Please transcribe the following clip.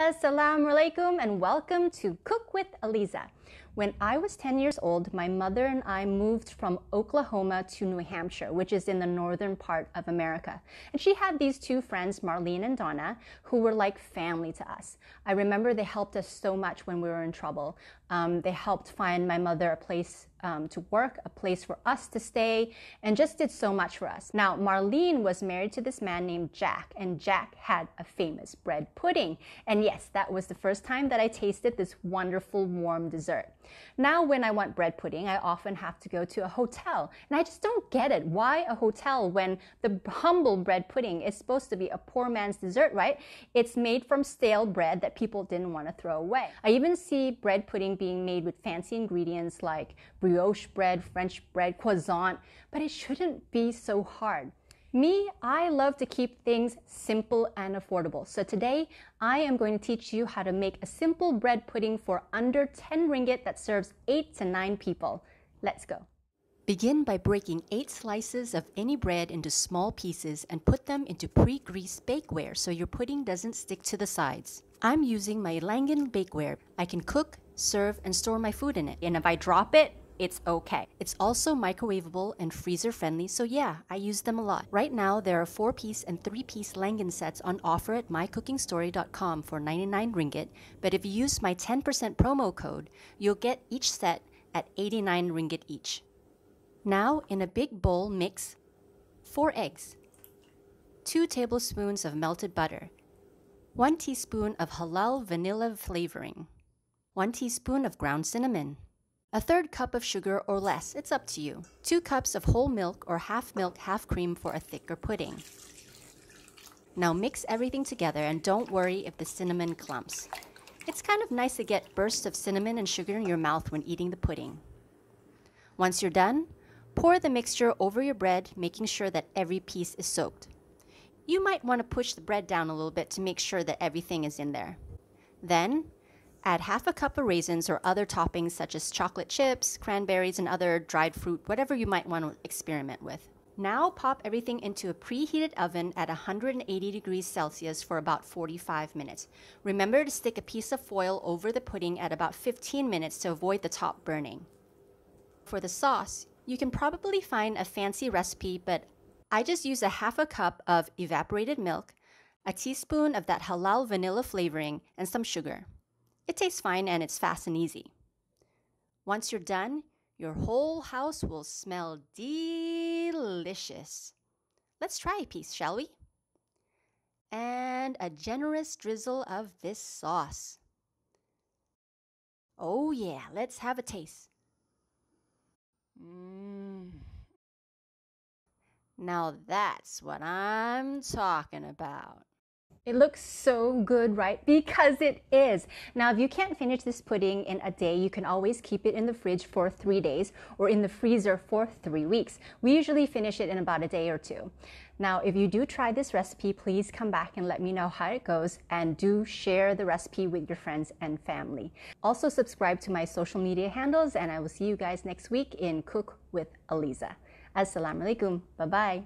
Assalamu alaikum and welcome to Cook with Aliza. When I was 10 years old, my mother and I moved from Oklahoma to New Hampshire, which is in the northern part of America. And she had these two friends, Marlene and Donna, who were like family to us. I remember they helped us so much when we were in trouble. Um, they helped find my mother a place um, to work, a place for us to stay, and just did so much for us. Now, Marlene was married to this man named Jack, and Jack had a famous bread pudding. And yes, that was the first time that I tasted this wonderful warm dessert. Now, when I want bread pudding, I often have to go to a hotel, and I just don't get it. Why a hotel when the humble bread pudding is supposed to be a poor man's dessert, right? It's made from stale bread that people didn't want to throw away. I even see bread pudding being made with fancy ingredients like brioche bread, French bread, croissant, but it shouldn't be so hard. Me, I love to keep things simple and affordable. So today, I am going to teach you how to make a simple bread pudding for under 10 ringgit that serves 8 to 9 people. Let's go. Begin by breaking 8 slices of any bread into small pieces and put them into pre-greased bakeware so your pudding doesn't stick to the sides. I'm using my Langen bakeware. I can cook serve, and store my food in it. And if I drop it, it's okay. It's also microwavable and freezer friendly, so yeah, I use them a lot. Right now, there are four piece and three piece Langan sets on offer at mycookingstory.com for 99 ringgit, but if you use my 10% promo code, you'll get each set at 89 ringgit each. Now, in a big bowl, mix 4 eggs, 2 tablespoons of melted butter, 1 teaspoon of halal vanilla flavoring. 1 teaspoon of ground cinnamon, a third cup of sugar or less, it's up to you, 2 cups of whole milk or half milk, half cream for a thicker pudding. Now mix everything together and don't worry if the cinnamon clumps. It's kind of nice to get bursts of cinnamon and sugar in your mouth when eating the pudding. Once you're done, pour the mixture over your bread, making sure that every piece is soaked. You might want to push the bread down a little bit to make sure that everything is in there. Then, Add half a cup of raisins or other toppings such as chocolate chips, cranberries, and other dried fruit, whatever you might want to experiment with. Now pop everything into a preheated oven at 180 degrees Celsius for about 45 minutes. Remember to stick a piece of foil over the pudding at about 15 minutes to avoid the top burning. For the sauce, you can probably find a fancy recipe, but I just use a half a cup of evaporated milk, a teaspoon of that halal vanilla flavoring, and some sugar. It tastes fine and it's fast and easy. Once you're done, your whole house will smell delicious. Let's try a piece, shall we? And a generous drizzle of this sauce. Oh, yeah, let's have a taste. Mmm. Now that's what I'm talking about. It looks so good, right? Because it is. Now, if you can't finish this pudding in a day, you can always keep it in the fridge for three days or in the freezer for three weeks. We usually finish it in about a day or two. Now, if you do try this recipe, please come back and let me know how it goes and do share the recipe with your friends and family. Also, subscribe to my social media handles and I will see you guys next week in Cook with Aliza. Assalamu alaikum. Bye bye.